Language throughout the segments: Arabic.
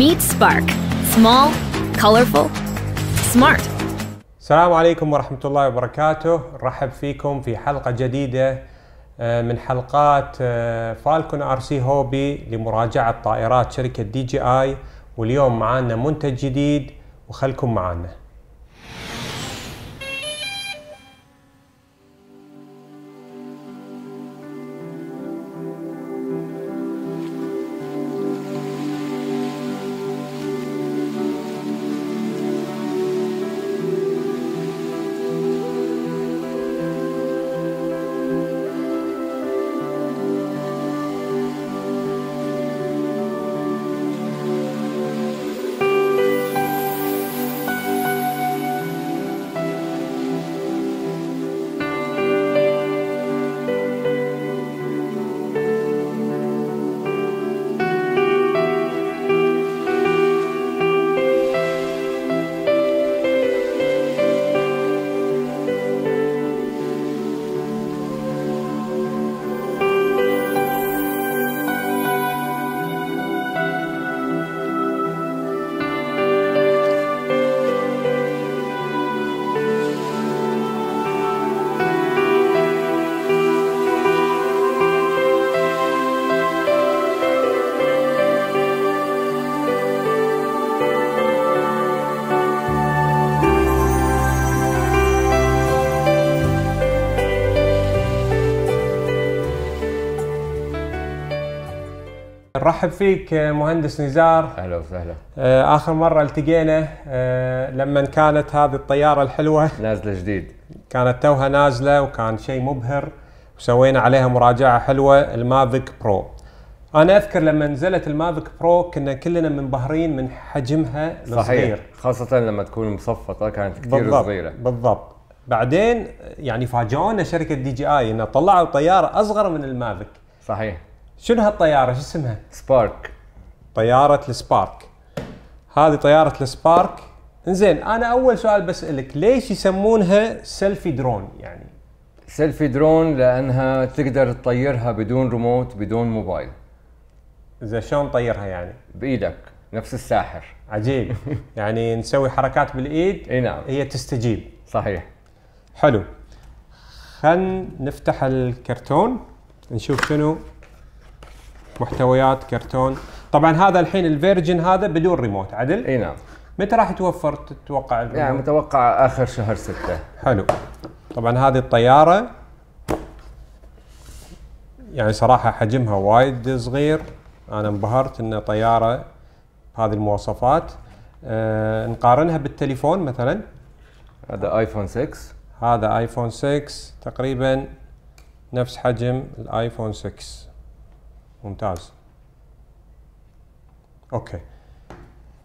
Meet Spark. Small, colorful, smart. السلام عليكم ورحمة الله وبركاته، رحب فيكم في حلقة جديدة آه، من حلقات فالكون ار سي هوبي لمراجعة طائرات شركة دي جي اي واليوم معانا منتج جديد وخلكم معانا. نرحب فيك آه، مهندس نزار اهلا وسهلا آه، اخر مره التقينا آه، لما كانت هذه الطياره الحلوه نازله جديد كانت توها نازله وكان شيء مبهر وسوينا عليها مراجعه حلوه المافيك برو انا اذكر لما نزلت المافيك برو كنا كلنا منبهرين من حجمها الصغير صحيح خاصه لما تكون مصفطه كانت كثير بالضبط صغيره بالضبط بعدين يعني فاجئونا شركه دي جي اي انه طلعوا طياره اصغر من المافيك صحيح شنو هالطياره شو اسمها؟ سبارك طياره السبارك هذه طياره السبارك زين انا اول سؤال بسالك ليش يسمونها سيلفي درون يعني سيلفي درون لانها تقدر تطيرها بدون ريموت بدون موبايل اذا شلون تطيرها يعني بايدك نفس الساحر عجيب يعني نسوي حركات بالايد اي نعم هي تستجيب صحيح حلو خلينا نفتح الكرتون نشوف شنو محتويات كرتون طبعا هذا الحين الفيرجن هذا بدون ريموت عدل اي نعم متى راح يتوفر تتوقع الريموت؟ يعني متوقع اخر شهر ستة حلو طبعا هذه الطياره يعني صراحه حجمها وايد صغير انا انبهرت ان طياره بهذه المواصفات آه نقارنها بالتليفون مثلا هذا ايفون 6 هذا ايفون 6 تقريبا نفس حجم الايفون 6 ممتاز اوكي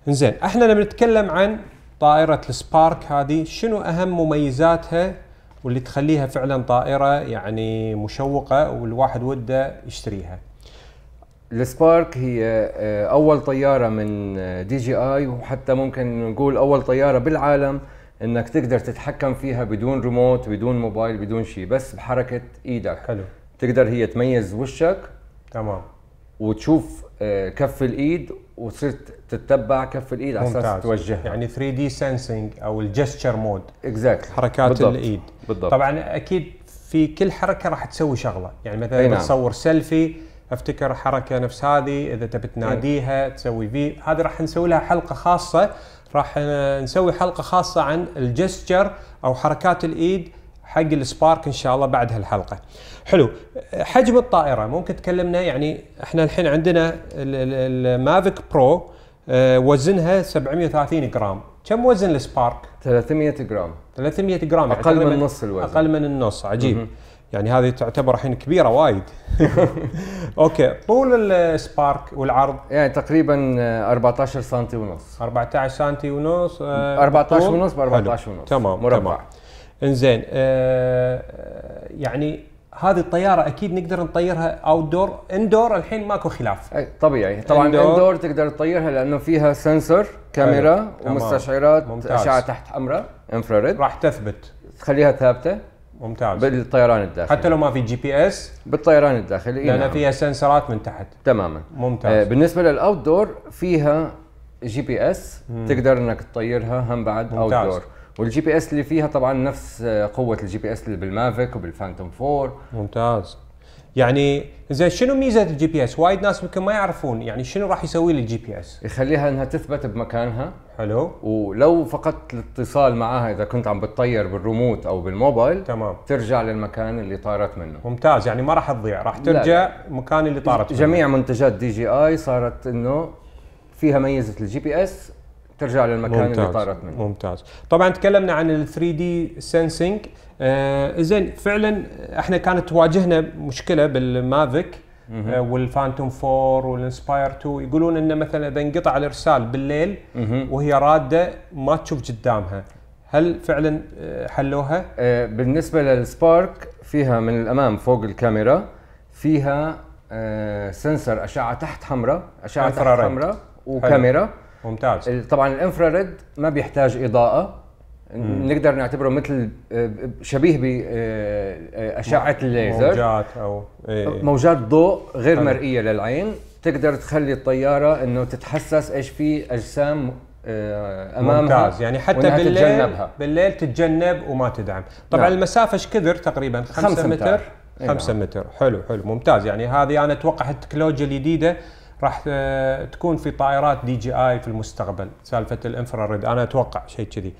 انزين احنا لما نتكلم عن طائرة السبارك هذه شنو اهم مميزاتها واللي تخليها فعلا طائرة يعني مشوقة والواحد وده يشتريها السبارك هي آه، اول طيارة من آه، دي جي اي وحتى ممكن نقول اول طيارة بالعالم انك تقدر تتحكم فيها بدون ريموت بدون موبايل بدون شيء بس بحركة ايدك حلو تقدر هي تميز وشك تمام وتشوف آه، كف الايد وتصير تتبع كف الايد على اساس توجهها يعني 3 دي سنسنج او الجستشر مود اكزاكتلي حركات بالضبط. الايد بالضبط طبعا اكيد في كل حركه راح تسوي شغله يعني مثلا نعم. تصور سيلفي افتكر حركه نفس هذه اذا تبي تناديها تسوي في هذه راح نسوي لها حلقه خاصه راح نسوي حلقه خاصه عن الجستشر او حركات الايد حق السبارك ان شاء الله بعد هالحلقه. حلو حجم الطائره ممكن تكلمنا يعني احنا الحين عندنا المافيك برو آه، وزنها 730 جرام كم وزن السبارك 300 جرام 300 جرام يعني اقل من نص الوزن اقل من النص عجيب يعني هذه تعتبر الحين كبيره وايد اوكي طول السبارك والعرض يعني تقريبا 14 آه، سم ونص 14 سم ونص 14 آه، ونص ب 14 ونص تمام مربع تمام. انزين آه يعني هذه الطياره اكيد نقدر نطيرها اوت دور اندور الحين ماكو خلاف طبيعي طبعا اندور, اندور تقدر تطيرها لانه فيها سنسور كاميرا أيوه. ومستشعرات ممتاز. اشعه تحت حمراء انفراريد راح تثبت تخليها ثابته ممتاز بالطيران الداخلي حتى لو ما في جي بي اس بالطيران الداخلي لان نعم. فيها سنسرات من تحت تماما ممتاز آه بالنسبه للاوت دور فيها جي بي اس تقدر انك تطيرها هم بعد اوت دور والجي بي اس اللي فيها طبعا نفس قوه الجي بي اس اللي بالمافيك وبالفانتوم 4 ممتاز يعني زين شنو ميزه الجي بي اس؟ وايد ناس يمكن ما يعرفون يعني شنو راح يسوي لي الجي بي اس؟ يخليها انها تثبت بمكانها حلو ولو فقدت الاتصال معها اذا كنت عم بتطير بالريموت او بالموبايل تمام ترجع للمكان اللي طارت منه ممتاز يعني ما راح تضيع راح ترجع مكان اللي طارت منه جميع منتجات دي جي اي صارت انه فيها ميزه الجي بي اس ترجع للمكان ممتاز. اللي طارت منه ممتاز طبعا تكلمنا عن ال 3 دي سنسنج زين فعلا احنا كانت تواجهنا مشكله بالمافيك آه والفانتوم 4 والانسباير 2 يقولون انه مثلا اذا انقطع الارسال بالليل وهي راده ما تشوف قدامها هل فعلا آه، حلوها؟ آه، بالنسبه للسبارك فيها من الامام فوق الكاميرا فيها آه، سنسر اشعه تحت حمراء اشعه تحت حمراء وكاميرا حلو. ممتاز طبعا الانفراريد ما بيحتاج اضاءه مم. نقدر نعتبره مثل آه، شبيه باشعه آه، آه، الليزر موجات او إيه. موجات ضوء غير حلو. مرئيه للعين تقدر تخلي الطياره انه تتحسس ايش في اجسام امامها ممتاز يعني حتى بالليل تتجنبها. بالليل تتجنب وما تدعم طبعا نعم. المسافه ايش كثر تقريبا 5 متر 5 متر. نعم. متر حلو حلو ممتاز يعني هذه انا اتوقع التكنولوجيا الجديده راح آه، تكون في طائرات دي جي اي في المستقبل سالفه الانفراريد انا اتوقع شيء كذي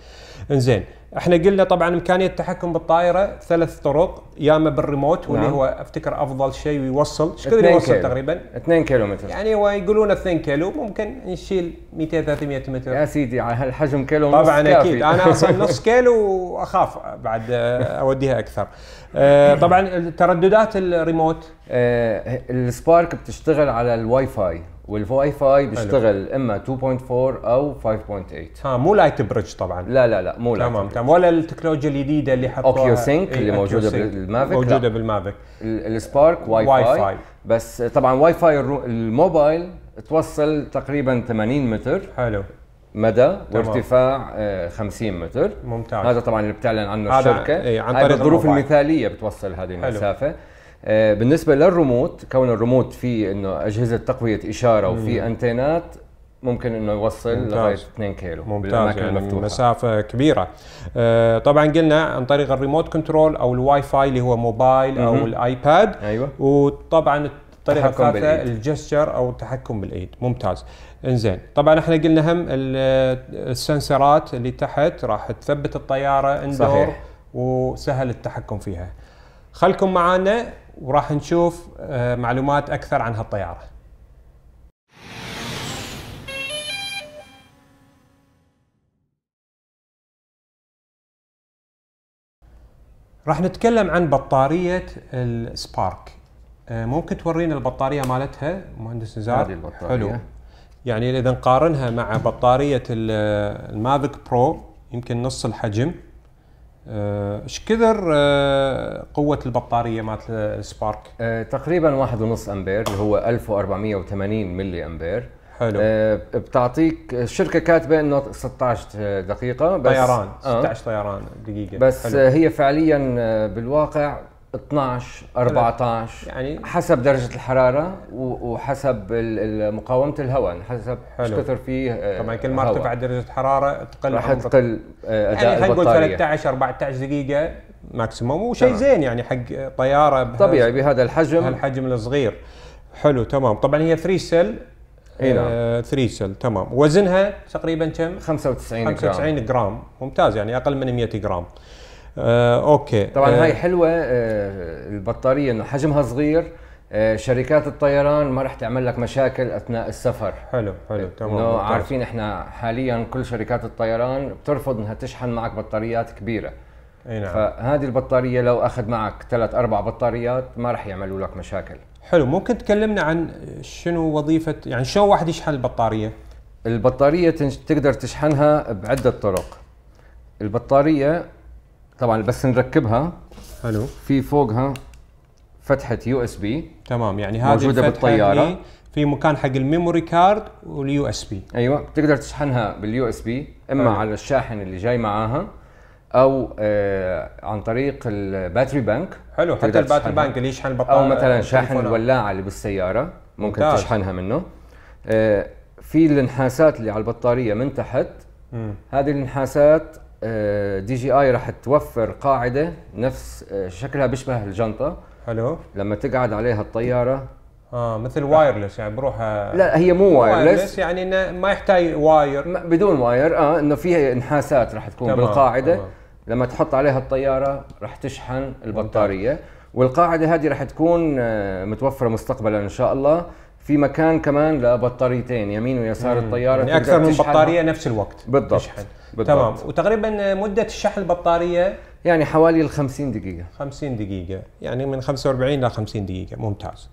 انزين احنا قلنا طبعا امكانيه التحكم بالطائره ثلاث طرق ياما بالريموت نعم. واللي هو افتكر افضل شيء ويوصل كثر يوصل كيلو. تقريبا 2 كيلو متر يعني هو يقولون 2 كيلو ممكن نشيل 200 300 متر يا سيدي على هالحجم كيلو طبعا اكيد انا اصلا نص كيلو واخاف بعد آه، اوديها اكثر آه، طبعا ترددات الريموت آه، السبارك بتشتغل على الواي فاي والواي فاي بيشتغل اما 2.4 او 5.8 ها مو لايت بريدج طبعا لا لا لا مو لايت تمام تمام ولا التكنولوجيا الجديده اللي حطوها اوكيو سينك اللي إيه، موجوده المافيك موجوده بالمافيك السبارك واي, واي فاي. بس طبعا واي فاي الموبايل توصل تقريبا 80 متر حلو مدى وارتفاع 50 آه، متر ممتاز هذا طبعا اللي بتعلن عنه الشركه ايه عن طريق الظروف المثاليه بتوصل هذه المسافه حلو. آه، بالنسبه للريموت كون الريموت في انه اجهزه تقويه اشاره وفي انتينات ممكن انه يوصل لغايه 2 كيلو ممتاز يعني مسافه كبيره آه طبعا قلنا عن طريق الريموت كنترول او الواي فاي اللي هو موبايل او الايباد ايوه وطبعا الطريقه الثالثه الجستشر او التحكم بالايد ممتاز انزين طبعا احنا قلنا هم السنسرات اللي تحت راح تثبت الطياره اندور صحيح. وسهل التحكم فيها خلكم معنا وراح نشوف آه، معلومات اكثر عن هالطياره راح نتكلم عن بطارية السبارك آه، ممكن تورينا البطارية مالتها مهندس نزار هذه البطارية حلو يعني إذا نقارنها مع بطارية المافيك برو يمكن نص الحجم آه، ايش كثر آه، قوة البطارية مالت السبارك؟ تقريبا واحد ونص أمبير اللي هو 1480 ملي أمبير حلو آه، بتعطيك الشركه كاتبه انه 16 دقيقه بس طيران 16 آه. طيران دقيقه بس حلو. هي فعليا آه، بالواقع 12 14 يعني حسب درجه الحراره وحسب مقاومه الهواء حسب ايش كثر فيه طبعا كل ما ارتفعت درجه الحراره تقل راح تقل يعني اداء يعني خلينا نقول 13 14 دقيقه ماكسيموم وشيء زين يعني حق طياره طبيعي بهذا الحجم الحجم الصغير حلو تمام طبعا هي 3 سيل اي نعم 3 آه، سيل تمام وزنها تقريبا كم 95 95 جرام. جرام ممتاز يعني اقل من 100 جرام آه اوكي طبعا آه هاي حلوه آه البطاريه انه حجمها صغير آه شركات الطيران ما راح تعمل لك مشاكل اثناء السفر حلو حلو تمام انه عارفين احنا حاليا كل شركات الطيران بترفض انها تشحن معك بطاريات كبيره اي نعم فهذه البطاريه لو اخذ معك ثلاث اربع بطاريات ما راح يعملوا لك مشاكل حلو ممكن تكلمنا عن شنو وظيفه يعني شلون واحد يشحن البطاريه؟ البطاريه تقدر تشحنها بعده طرق. البطاريه طبعا بس نركبها حلو في فوقها فتحه يو اس بي تمام يعني هذه موجوده بالطياره في مكان حق الميموري كارد واليو اس بي ايوه بتقدر تشحنها باليو اس بي اما حلو. على الشاحن اللي جاي معاها او آه، عن طريق الباتري بانك حلو حتى الباتري بانك اللي يشحن البطاريه او مثلا شاحن الولاعه اللي بالسياره ممكن ممتاز. تشحنها منه آه، في النحاسات اللي على البطاريه من تحت مم. هذه النحاسات آه، دي جي اي راح توفر قاعده نفس شكلها بيشبه الجنطه حلو لما تقعد عليها الطياره اه مثل وايرلس يعني بروح لا هي مو وايرلس يعني انه ما يحتاج واير بدون واير اه انه فيها نحاسات راح تكون تمام بالقاعده تمام. لما تحط عليها الطياره رح تشحن البطاريه والقاعده هذه رح تكون آه، متوفره مستقبلا ان شاء الله في مكان كمان لبطاريتين يمين ويسار مم. الطياره يعني اكثر من بطاريه نفس الوقت بالضبط تشحن بالضبط. تمام وتقريبا مده الشحن البطاريه يعني حوالي ال 50 دقيقه 50 دقيقه يعني من 45 ل 50 دقيقه ممتاز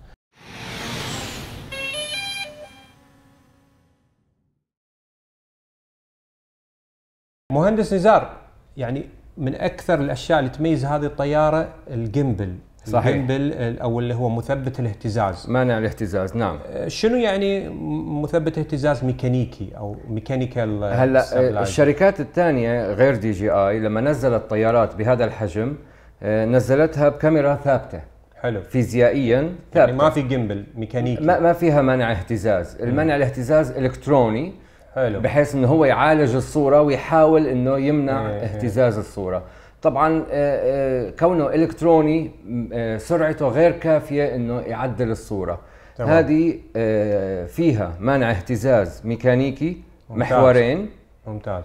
مهندس نزار يعني من اكثر الاشياء اللي تميز هذه الطياره الجيمبل صحيح الجيمبل او اللي هو مثبت الاهتزاز مانع الاهتزاز نعم أه، شنو يعني مثبت اهتزاز ميكانيكي او ميكانيكال هلا أه، الشركات الثانيه غير دي جي اي لما نزلت طيارات بهذا الحجم أه، نزلتها بكاميرا ثابته حلو فيزيائيا ثابته يعني ما في جيمبل ميكانيكي ما, ما فيها مانع اهتزاز المنع الاهتزاز الكتروني حلو. بحيث انه هو يعالج الصوره ويحاول انه يمنع هي إيه، إيه. اهتزاز الصوره طبعا آه، آه، كونه الكتروني آه، سرعته غير كافيه انه يعدل الصوره تمام. هذه فيها منع اهتزاز ميكانيكي ممتاز. محورين ممتاز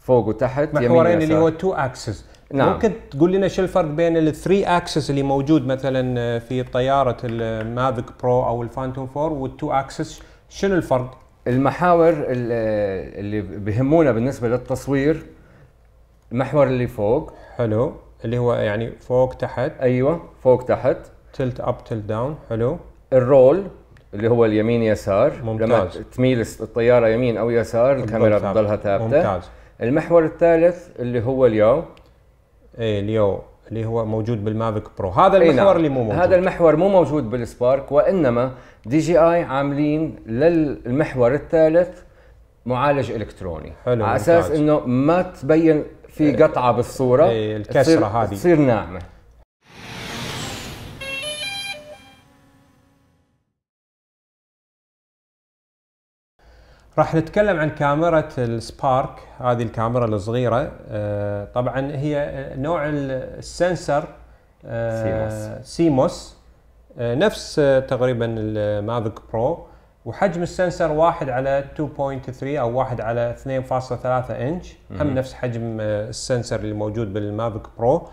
فوق وتحت محورين اللي هو تو اكسس نعم. ممكن تقول لنا شو الفرق بين الثري اكسس اللي موجود مثلا في طياره المافيك برو او الفانتوم 4 والتو اكسس شنو الفرق؟ المحاور اللي بهمونا بالنسبه للتصوير المحور اللي فوق حلو اللي هو يعني فوق تحت ايوه فوق تحت تلت اب تلت داون حلو الرول اللي هو اليمين يسار ممتاز لما تميل الطياره يمين او يسار الكاميرا بتضلها ثابته ممتاز المحور الثالث اللي هو اليو ايه اليو اللي هو موجود بالمافيك برو هذا المحور نعم. اللي مو موجود هذا المحور مو موجود بالسبارك وانما دي جي اي عاملين للمحور الثالث معالج الكتروني حلو على اساس انه ما تبين في إيه، قطعه بالصوره إيه، الكسره هذه تصير ناعمه راح نتكلم عن كاميرا السبارك هذه الكاميرا الصغيره آه، طبعا هي نوع السنسر آه، سيموس آه، نفس آه، تقريبا المافيك آه، برو وحجم السنسر واحد على 2.3 او واحد على 2.3 انش هم نفس حجم السنسر اللي موجود بالمافيك برو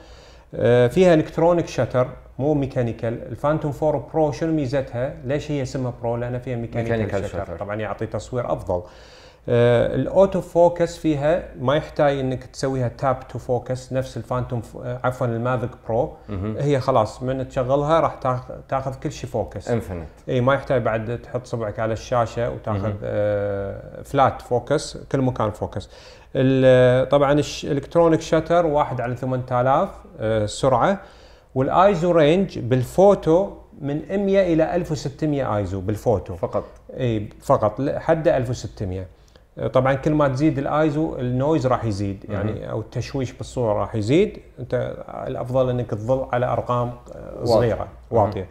فيها الكترونيك شتر مو ميكانيكال الفانتوم 4 برو شنو ميزتها ليش هي اسمها برو لان فيها ميكانيكال, ميكانيكال شتر. شتر طبعا يعطي تصوير افضل آه، الاوتو فوكس فيها ما يحتاج انك تسويها تاب تو فوكس نفس الفانتوم آه، عفوا المافيك برو هي خلاص من تشغلها راح تاخذ كل شيء فوكس انفنت اي ما يحتاج بعد تحط صبعك على الشاشه وتاخذ فلات آه، فوكس كل مكان فوكس طبعا الالكترونيك شتر واحد على 8000 سرعه والايزو رينج بالفوتو من 100 الى 1600 ايزو بالفوتو فقط اي فقط حد 1600 طبعا كل ما تزيد الايزو النويز راح يزيد يعني او التشويش بالصوره راح يزيد انت الافضل انك تظل على ارقام صغيره واطيه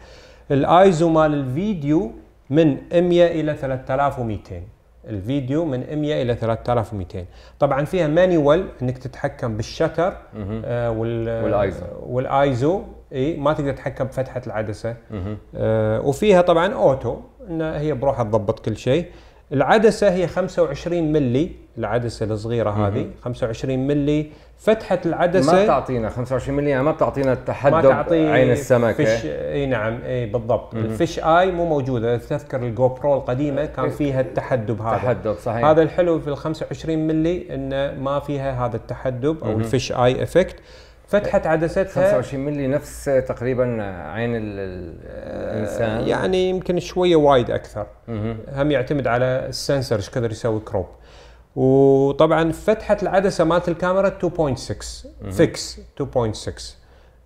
الايزو مال الفيديو من 100 الى 3200 الفيديو من 100 الى 3200 طبعا فيها مانيوال انك تتحكم بالشتر آه وال والايزو والايزو اي ما تقدر تتحكم بفتحه العدسه آه وفيها طبعا اوتو ان هي بروحها تضبط كل شيء العدسه هي 25 ملي العدسه الصغيره هذه 25 ملي فتحه العدسه ما تعطينا 25 ملي ما بتعطينا التحدب ما تعطي عين السمكه فيش إيه؟ اي نعم اي بالضبط مم. الفيش اي مو موجوده تذكر الجو برو القديمه كان إيه. فيها التحدب هذا التحدب صحيح هذا الحلو في ال 25 ملي انه ما فيها هذا التحدب او مم. الفيش اي افكت فتحت عدساتها 25 مللي نفس تقريبا عين الانسان آه، يعني يمكن شويه وايد اكثر هم يعتمد على السنسر ايش كثر يسوي كروب وطبعا فتحت العدسه مالت الكاميرا 2.6 فيكس 2.6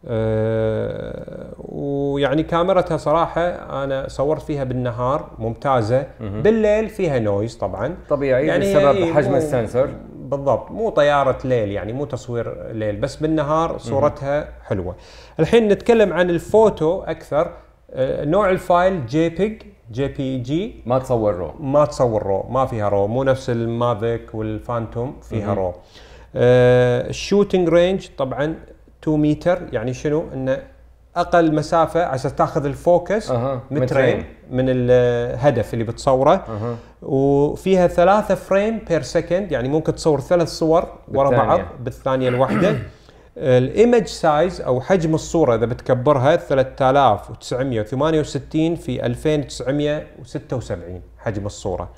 أه ويعني كاميرتها صراحة أنا صورت فيها بالنهار ممتازة بالليل فيها نويز طبعا طبيعي يعني بسبب حجم السنسر بالضبط مو طياره ليل يعني مو تصوير ليل بس بالنهار صورتها حلوه الحين نتكلم عن الفوتو اكثر آه، نوع الفايل جي بيج جي بي جي ما تصور رو ما تصور رو ما فيها رو مو نفس المافيك والفانتوم فيها رو الشوتينج الشوتنج رينج طبعا 2 متر يعني شنو انه اقل مسافه عشان تاخذ الفوكس أه. مترين من الهدف اللي بتصوره أه. وفيها ثلاثه فريم بير سكند يعني ممكن تصور ثلاث صور ورا بعض بالثانيه الواحده الايمج سايز او حجم الصوره اذا بتكبرها 3968 في 2976 حجم الصوره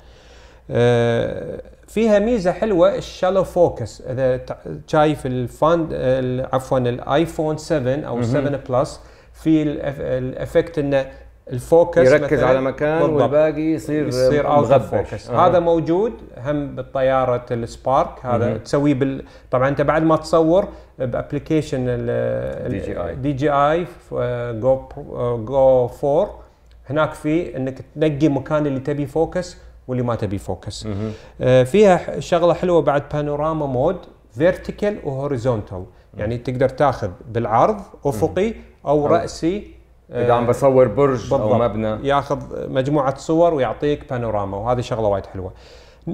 آه، فيها ميزه حلوه الشالو فوكس اذا شايف الفاند عفوا الايفون 7 او 7 بلس في الافكت انه الفوكس يركز على مكان والباقي يصير يصير اوت فوكس آه. هذا موجود هم بالطياره السبارك هذا مم. تسويه بال... طبعا انت بعد ما تصور بابلكيشن دي جي اي دي جي اي جو جو 4 هناك في انك تنقي مكان اللي تبي فوكس واللي ما تبي فوكس آه، فيها شغله حلوه بعد بانوراما مود فيرتيكال وهوريزونتال يعني تقدر تاخذ بالعرض افقي او راسي اذا عم آه، بصور برج او مبنى ياخذ مجموعه صور ويعطيك بانوراما وهذه شغله وايد حلوه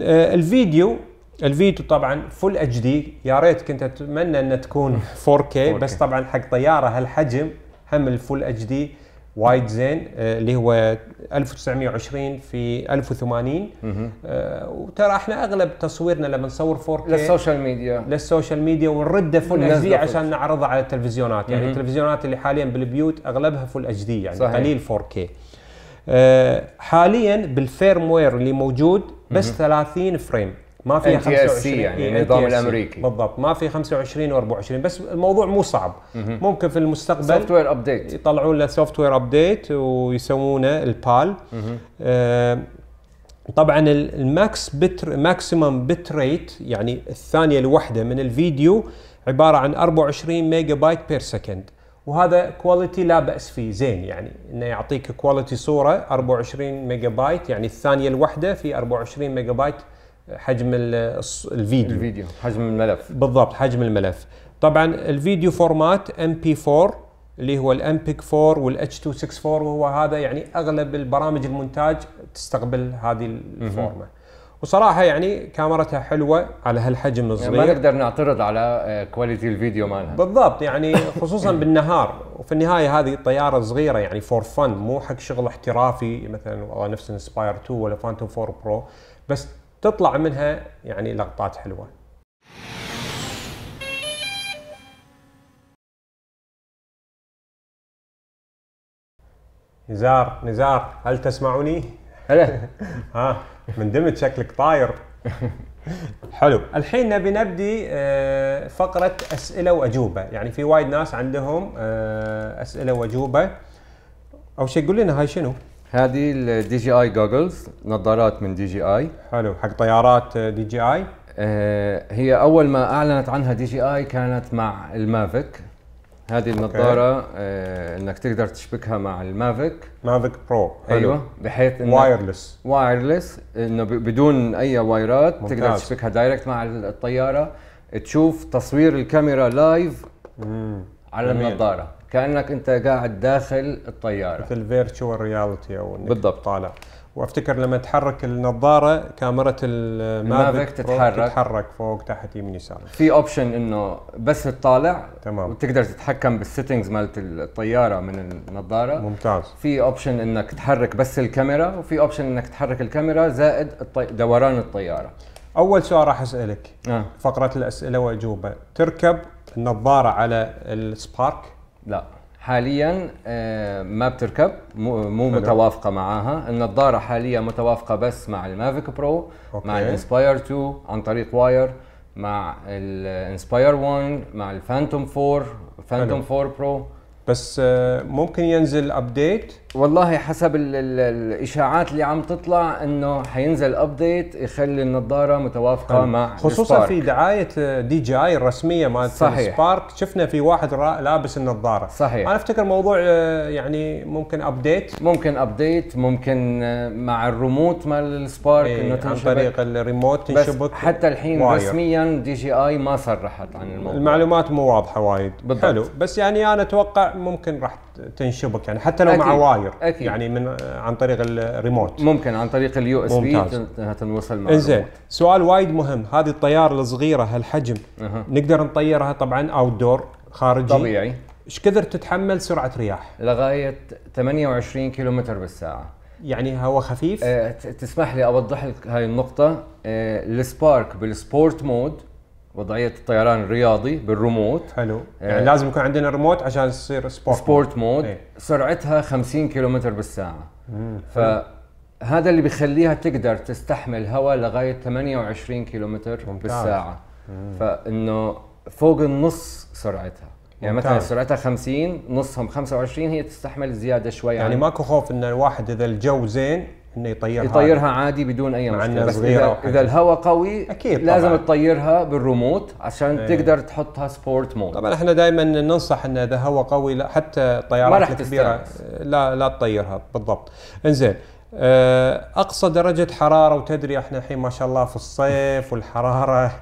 آه، الفيديو الفيديو طبعا فل اتش دي يا ريت كنت اتمنى انها تكون 4K, 4K بس طبعا حق طياره هالحجم هم الفول اتش دي وايد زين آه، اللي هو 1920 في 1080 آه وترى احنا اغلب تصويرنا لما نصور 4K للسوشيال ميديا للسوشيال ميديا ونرده فول اتش دي عشان نعرضه على التلفزيونات يعني التلفزيونات اللي حاليا بالبيوت اغلبها فول اتش دي يعني صحيح. قليل 4K آه حاليا بالفيرموير اللي موجود بس 30 فريم ما في 25 يعني النظام إيه، الامريكي بالضبط ما في 25 و24 بس الموضوع مو صعب ممكن في المستقبل سوفت وير ابديت يطلعون له سوفت وير ابديت ويسوونه البال آه طبعا الماكس بت ماكسيمم بت ريت يعني الثانيه الواحده من الفيديو عباره عن 24 ميجا بايت بير سكند وهذا كواليتي لا باس فيه زين يعني انه يعطيك كواليتي صوره 24 ميجا بايت يعني الثانيه الواحده في 24 ميجا بايت حجم الفيديو الفيديو حجم الملف بالضبط حجم الملف طبعا الفيديو فورمات ام بي 4 اللي هو الام بيج 4 والاتش 264 وهو هذا يعني اغلب البرامج المونتاج تستقبل هذه الفورمه وصراحه يعني كاميرتها حلوه على هالحجم الصغير يعني ما نقدر نعترض على كواليتي آه، الفيديو مالها بالضبط يعني خصوصا بالنهار وفي النهايه هذه طياره صغيره يعني فور فن مو حق شغل احترافي مثلا والله نفس انسباير 2 ولا فانتوم 4 برو بس تطلع منها يعني لقطات حلوه نزار نزار هل تسمعني؟ هلا ها مندمج شكلك طاير حلو الحين نبي نبدي آه، فقرة أسئلة وأجوبة يعني في وايد ناس عندهم آه، أسئلة وأجوبة أو شيء قول لنا هاي شنو؟ هذه الدي جي اي جوجلز نظارات من دي جي اي حلو حق طيارات دي جي اي هي اول ما اعلنت عنها دي جي اي كانت مع المافيك هذه النظاره أوكي. آه، انك تقدر تشبكها مع المافيك مافيك برو حلو. ايوه بحيث انه وايرلس وايرلس انه بدون اي وايرات ممتاز. تقدر تشبكها دايركت مع الطياره تشوف تصوير الكاميرا لايف مم. على جميل. النظاره كانك انت قاعد داخل الطياره مثل فيرتشوال رياليتي او بالضبط طالع وافتكر لما تحرك النظاره كاميرا المافك تتحرك تتحرك فوق تحت يمين يسار في اوبشن انه بس تطالع تمام وتقدر تتحكم بالسيتنجز مالت الطياره من النظاره ممتاز في اوبشن انك تحرك بس الكاميرا وفي اوبشن انك تحرك الكاميرا زائد الطي... دوران الطياره اول سؤال راح اسالك آه. فقره الاسئله واجوبه تركب النظاره على السبارك لا حاليا آه، ما بتركب مو متوافقه معاها النظاره حاليا متوافقه بس مع المافيك برو أوكي. مع الانسباير 2 عن طريق واير مع الانسباير 1 مع الفانتوم 4 فانتوم 4 برو بس آه، ممكن ينزل ابديت والله حسب الـ الـ الاشاعات اللي عم تطلع انه حينزل ابديت يخلي النظاره متوافقه مع خصوصا في دعايه دي جي اي الرسميه مالت سبارك شفنا في واحد لابس النظاره صحيح انا افتكر موضوع آه، يعني ممكن ابديت ممكن ابديت ممكن آه، مع الريموت مال السبارك ايه انه تنشبك عن طريق الريموت تنشبك بس حتى الحين واير. رسميا دي جي اي ما صرحت عن الموضوع المعلومات مو واضحه وايد بالضبط. حلو بس يعني انا اتوقع ممكن راح تنشبك يعني حتى لو أكيد. مع واير واير أكيد. يعني من عن طريق الريموت ممكن عن طريق اليو اس بي تنوصل مع انزين سؤال وايد مهم هذه الطياره الصغيره هالحجم أه. نقدر نطيرها طبعا اوت دور خارجي طبيعي ايش كثر تتحمل سرعه رياح؟ لغايه 28 متر بالساعه يعني هواء خفيف؟ أه تسمح لي اوضح لك هاي النقطه أه السبارك بالسبورت مود وضعيه الطيران الرياضي بالريموت حلو آه، يعني لازم يكون عندنا ريموت عشان تصير سبورت سبورت مود ايه. سرعتها 50 كيلومتر بالساعه فهذا اللي بيخليها تقدر تستحمل هواء لغايه 28 كيلومتر بالساعه مم. فانه فوق النص سرعتها يعني ممتاز. مثلا سرعتها 50 نصهم 25 هي تستحمل زياده شوي يعني يعني ماكو خوف ان الواحد اذا الجو زين انه يطيرها يطيرها عادي بدون اي مشكله بس صغيرة اذا, إذا الهواء قوي اكيد لازم طبعاً. تطيرها بالريموت عشان ايه. تقدر تحطها سبورت مود طبعا احنا دائما ننصح ان اذا هواء قوي لا حتى الطيارات الكبيره لا لا تطيرها بالضبط انزين آه، اقصى درجه حراره وتدري احنا الحين ما شاء الله في الصيف والحراره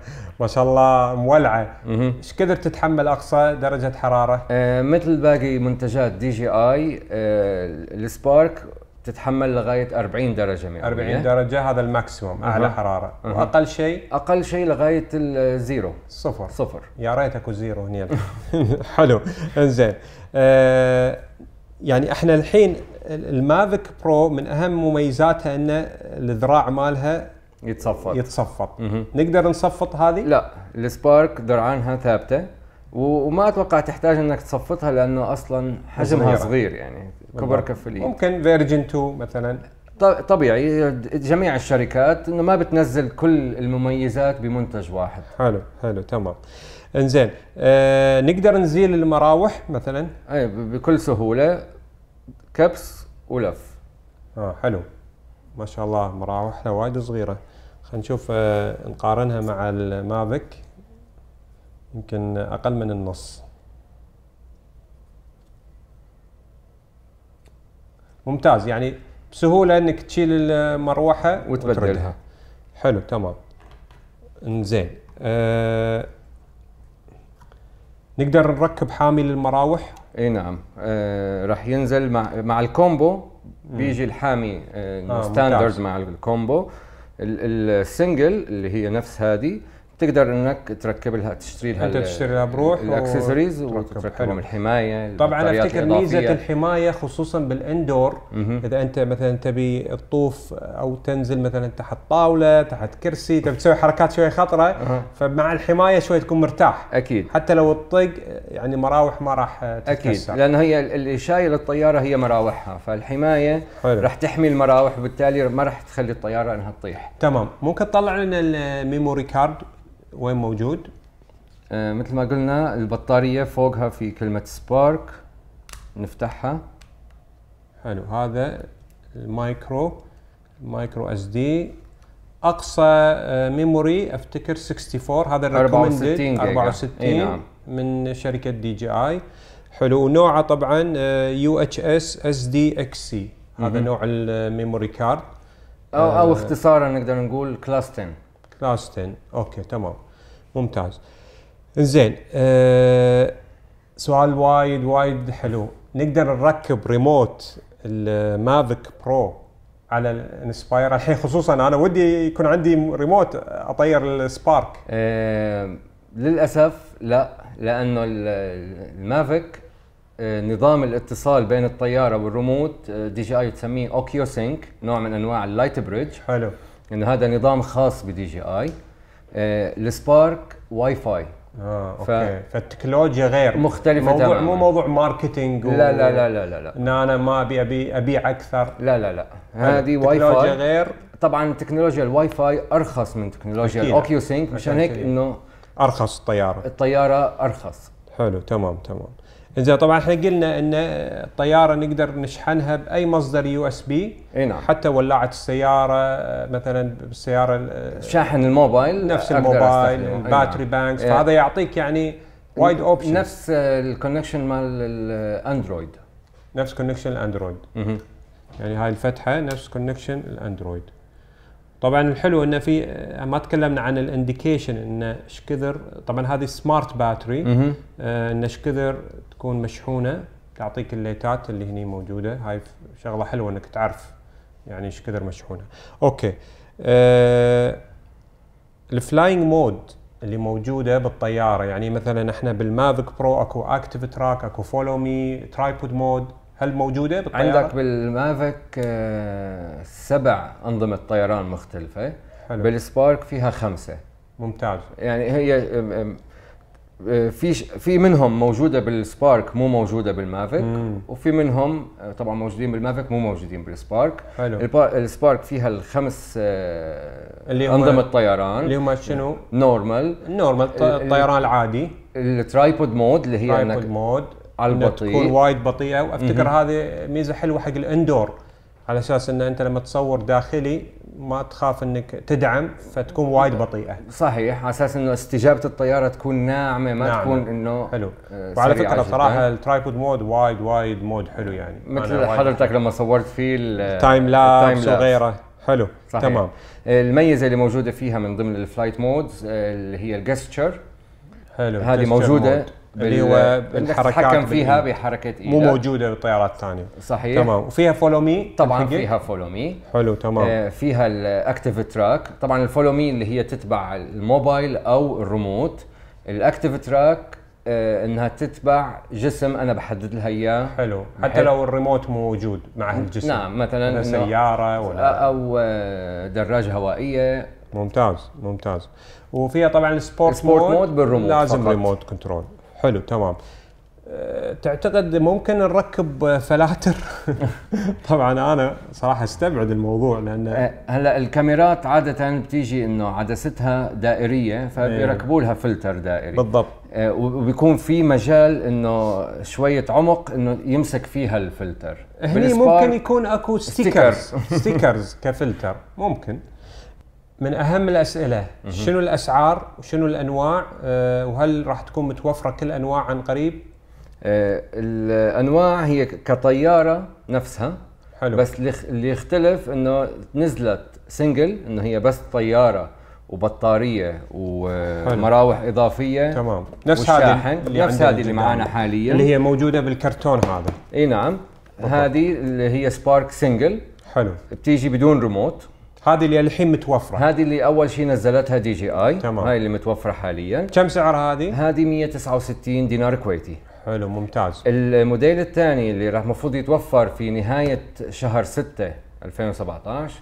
ما شاء الله مولعه ايش قدر تتحمل اقصى درجه حراره أه مثل باقي منتجات دي جي اي أه السبارك تتحمل لغايه 40 درجه مئويه 40 درجه هذا الماكسيموم اعلى أه. حراره أه. واقل شيء اقل شيء لغايه الزيرو صفر صفر يا ريت اكو زيرو هنا حلو انزين آه يعني احنا الحين المافيك برو من اهم مميزاتها انه الذراع مالها يتصفط يتصفط مه. نقدر نصفط هذه؟ لا السبارك ذرعانها ثابته وما اتوقع تحتاج انك تصفطها لانه اصلا حجمها صغير يعني كبر كف ممكن فيرجن 2 مثلا طبيعي جميع الشركات انه ما بتنزل كل المميزات بمنتج واحد حلو حلو تمام انزين آه نقدر نزيل المراوح مثلا اي بكل سهوله كبس ولف اه حلو ما شاء الله مراوحها وايد صغيره خلينا نشوف آه نقارنها مع المافك يمكن اقل من النص ممتاز يعني بسهوله انك تشيل المروحه وتبدلها وتردها. حلو تمام انزين أه نقدر نركب حامل المراوح اي نعم آه راح ينزل مع مع الكومبو بيجي الحامي آه ستاندرد آه، مع الكومبو السنجل اللي هي نفس هذه تقدر انك تركب لها تشتري لها انت تشتري لها بروح الاكسسوارز وتركب لهم الحمايه طبعا افتكر ميزه الحمايه خصوصا بالاندور اذا انت مثلا تبي تطوف او تنزل مثلا تحت طاوله تحت كرسي تبي تسوي حركات شويه خطره أه. فمع الحمايه شوي تكون مرتاح اكيد حتى لو تطق يعني مراوح ما راح تتكسر اكيد لان هي اللي شايل الطياره هي مراوحها فالحمايه حلو. راح تحمي المراوح وبالتالي ما راح تخلي الطياره انها تطيح تمام ممكن تطلع لنا الميموري كارد وين موجود؟ آه مثل ما قلنا البطارية فوقها في كلمة سبارك نفتحها حلو هذا المايكرو مايكرو اس دي اقصى ميموري آه، افتكر 64 هذا الريكومندد 64 64 نعم. من شركه دي جي اي حلو ونوعه طبعا يو اتش اس اس دي اكس سي هذا نوع الميموري كارد او او آه، اختصارا نقدر نقول كلاس 10 كلاس 10 اوكي تمام ممتاز زين أه سؤال وايد وايد حلو نقدر نركب ريموت المافيك برو على الانسباير الحين خصوصا انا ودي يكون عندي ريموت اطير السبارك أه للاسف لا لانه المافيك آه، نظام الاتصال بين الطياره والريموت آه، دي جي اي تسميه اوكيو سينك نوع من انواع اللايت بريدج حلو انه يعني هذا نظام خاص بدي جي اي السبارك واي فاي اه اوكي ف... فالتكنولوجيا غير مختلفة موضوع تماما. مو موضوع ماركتينج و... لا لا لا لا لا لا ان انا ما ابي ابي ابيع اكثر لا لا لا هذه واي فاي تكنولوجيا غير طبعا تكنولوجيا الواي فاي ارخص من تكنولوجيا الاوكيو سينك مشان هيك انه ارخص الطيارة الطيارة ارخص حلو تمام تمام زين طبعا احنا قلنا ان الطياره نقدر نشحنها باي مصدر يو اس بي اي نعم حتى ولاعه السياره مثلا بالسياره شاحن الموبايل نفس الموبايل الباتري نعم. بانكس إيه. فهذا يعطيك يعني وايد اوبشن نفس الكونكشن مال الاندرويد نفس كونكشن الاندرويد يعني هاي الفتحه نفس كونكشن الاندرويد طبعا الحلو انه في آه، ما تكلمنا عن الانديكيشن انه ايش كثر طبعا هذه سمارت باتري انه ايش كثر تكون مشحونه تعطيك الليتات اللي هني موجوده هاي شغله حلوه انك تعرف يعني ايش كثر مشحونه اوكي أه الفلاينج مود اللي موجوده بالطياره يعني مثلا احنا بالمافك برو اكو اكتيف تراك اكو فولو مي ترايبود مود هل موجوده بالطياره؟ عندك بالمافك آه، سبع انظمه طيران مختلفه حلو. بالسبارك فيها خمسه ممتاز يعني هي آه، في في منهم موجوده بالسبارك مو موجوده بالمافك مم. وفي منهم آه، طبعا موجودين بالمافك مو موجودين بالسبارك حلو السبارك فيها الخمس اللي انظمه طيران اللي هم شنو؟ نورمال نورمال الطيران العادي الترايبود مود اللي هي انك مود على البطيء تكون طيب. وايد بطيئه وافتكر هذه ميزه حلوه حق الاندور على اساس ان انت لما تصور داخلي ما تخاف انك تدعم فتكون وايد بطيئه. صحيح على اساس انه استجابه الطياره تكون ناعمه ما نعم. تكون انه حلو آه، وعلى فكره بصراحه الترايبود مود وايد وايد مود حلو يعني مثل حضرتك لما صورت فيه التايم لابس وغيره حلو صحيح. تمام الميزه اللي موجوده فيها من ضمن الفلايت آه، مودز اللي هي الجستشر حلو هذه موجوده مود. اللي هو الحركات تتحكم فيها بحركه ايدك مو موجوده بالطيارات الثانيه صحيح تمام وفيها فولو مي طبعا الحقيقة. فيها فولو مي حلو تمام آه فيها الاكتف تراك طبعا الفولو مي اللي هي تتبع الموبايل او الريموت الاكتف آه، تراك انها تتبع جسم انا بحدد لها اياه حلو حتى لو الريموت موجود مع الجسم نعم مثلا سياره ولا او آه، دراجه هوائيه ممتاز ممتاز وفيها طبعا السبورت, السبورت مود, مود بالريموت لازم فقط. ريموت كنترول حلو تمام أه، تعتقد ممكن نركب فلاتر؟ طبعا انا صراحه استبعد الموضوع لان أه، هلا الكاميرات عاده بتيجي انه عدستها دائريه فبيركبوا لها فلتر دائري بالضبط أه، وبيكون في مجال انه شويه عمق انه يمسك فيها الفلتر هني ممكن يكون اكو ستيكرز ستيكرز كفلتر ممكن من اهم الاسئله شنو الاسعار وشنو الانواع آه، وهل راح تكون متوفره كل انواع عن قريب آه، الانواع هي كطياره نفسها حلو بس اللي يختلف انه نزلت سنجل انه هي بس طياره وبطاريه ومراوح اضافيه تمام نفس هذه نفس هذه اللي معانا حاليا اللي هي موجوده بالكرتون هذا اي نعم هذه اللي هي سبارك سنجل حلو بتيجي بدون ريموت هذه اللي الحين متوفره هذه اللي اول شيء نزلتها دي جي اي تمام هاي اللي متوفره حاليا كم سعر هذه هذه 169 دينار كويتي حلو ممتاز الموديل الثاني اللي راح المفروض يتوفر في نهايه شهر 6 2017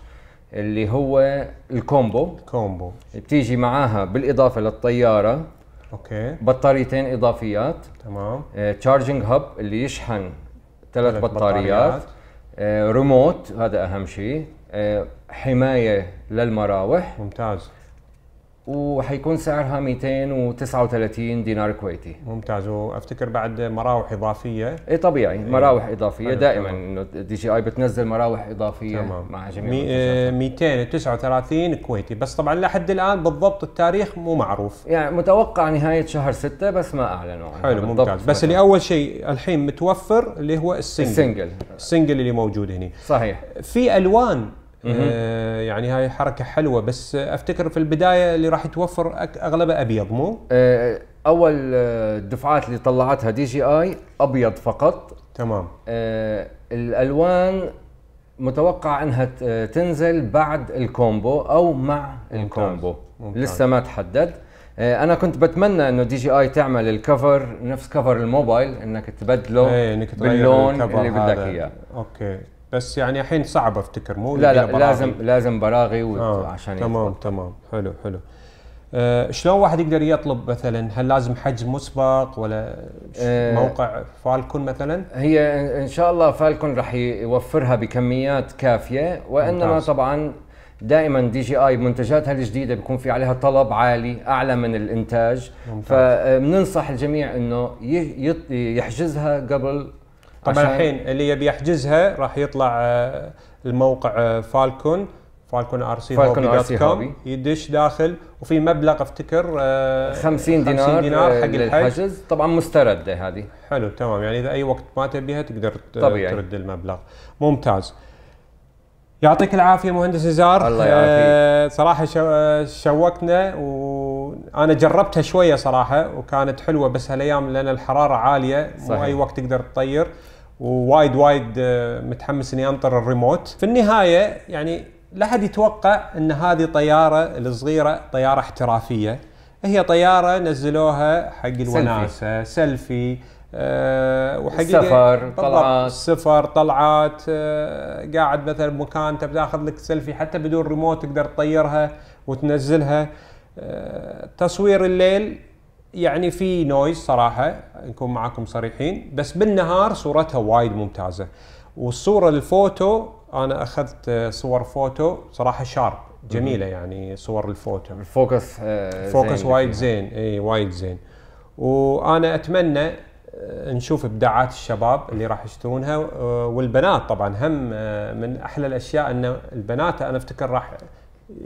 اللي هو الكومبو الكومبو بتيجي معاها بالاضافه للطياره اوكي بطاريتين اضافيات تمام تشارجنج آه، هاب اللي يشحن ثلاث بطاريات, بطاريات. آه ريموت هذا اهم شيء حمايه للمراوح ممتاز وحيكون سعرها 239 دينار كويتي ممتاز وافتكر بعد مراوح اضافيه اي طبيعي مراوح اضافيه دائما انه دي جي اي بتنزل مراوح اضافيه تمام. مع جميع مي... 239 كويتي بس طبعا لحد الان بالضبط التاريخ مو معروف يعني متوقع نهايه شهر 6 بس ما اعلنوا عنه حلو ممتاز بس اللي اول شيء الحين متوفر اللي هو السنجل السنجل السنجل اللي موجود هنا صحيح في الوان آه يعني هاي حركه حلوه بس افتكر في البدايه اللي راح يتوفر اغلبه ابيض مو؟ آه اول الدفعات آه، اللي طلعتها دي جي اي ابيض فقط تمام آه الالوان متوقع انها آه، تنزل بعد الكومبو او مع ممتاز. الكومبو ممتاز. لسه ما تحدد آه، انا كنت بتمنى انه دي جي اي تعمل الكفر نفس كفر الموبايل انك تبدله ايه باللون اللي بدك اياه اوكي بس يعني الحين صعب افتكر مو لا لا لازم لازم براغي آه عشان تمام يطلع. تمام حلو حلو أه شلون واحد يقدر يطلب مثلا هل لازم حجز مسبق ولا أه موقع فالكون مثلا هي ان شاء الله فالكون راح يوفرها بكميات كافيه وانما ممتاز. طبعا دائما دي جي اي منتجاتها الجديده بيكون في عليها طلب عالي اعلى من الانتاج فبننصح الجميع انه يحجزها قبل طبعا الحين اللي يبي يحجزها راح يطلع آه، الموقع آه، فالكون فالكون ار سي فالكون ار سي هوبي يدش داخل وفي مبلغ افتكر 50 آه، دينار 50 دينار حق الحجز طبعا مسترده هذه حلو تمام يعني اذا اي وقت ما تبيها تقدر طبيعي. ترد المبلغ ممتاز يعطيك العافيه مهندس نزار الله يعافيك آه صراحه شوقتنا وانا جربتها شويه صراحه وكانت حلوه بس هالايام لان الحراره عاليه صحيح. مو اي وقت تقدر تطير ووايد وايد آه، متحمس اني انطر الريموت في النهايه يعني لا حد يتوقع ان هذه طياره الصغيره طياره احترافيه هي طياره نزلوها حق الوناسه سيلفي وحق آه، وحقيقه سفر طلعات سفر طلعات آه، قاعد مثلا مكان انت تاخذ لك سيلفي حتى بدون ريموت تقدر تطيرها وتنزلها تصوير الليل يعني في نويز صراحه نكون معاكم صريحين بس بالنهار صورتها وايد ممتازه والصوره الفوتو انا اخذت صور فوتو صراحه شارب جميله يعني صور الفوتو الفوكس آه، فوكس زين وايد زين اي وايد زين وانا اتمنى آه، نشوف ابداعات الشباب اللي راح يشترونها والبنات طبعا هم آه، من احلى الاشياء انه البنات انا افتكر راح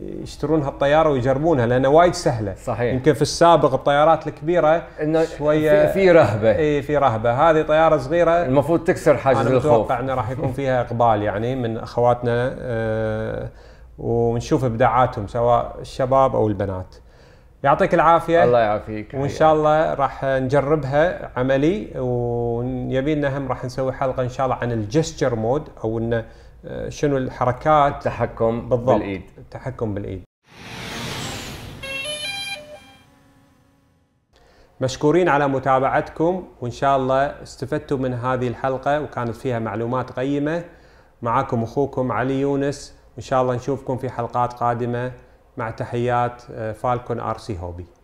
يشترون هالطياره ويجربونها لانها وايد سهله صحيح يمكن في السابق الطيارات الكبيره انه شويه في, في رهبه اي في رهبه هذه طياره صغيره المفروض تكسر حاجز الخوف انا انه راح يكون فيها اقبال يعني من اخواتنا أه ونشوف ابداعاتهم سواء الشباب او البنات يعطيك العافيه الله يعافيك وان شاء الله راح نجربها عملي ويبي لنا هم راح نسوي حلقه ان شاء الله عن الجستشر مود او انه آه، شنو الحركات التحكم بالضبط بالايد التحكم بالايد مشكورين على متابعتكم وان شاء الله استفدتوا من هذه الحلقه وكانت فيها معلومات قيمه معاكم اخوكم علي يونس وان شاء الله نشوفكم في حلقات قادمه مع تحيات آه، فالكون ار سي هوبي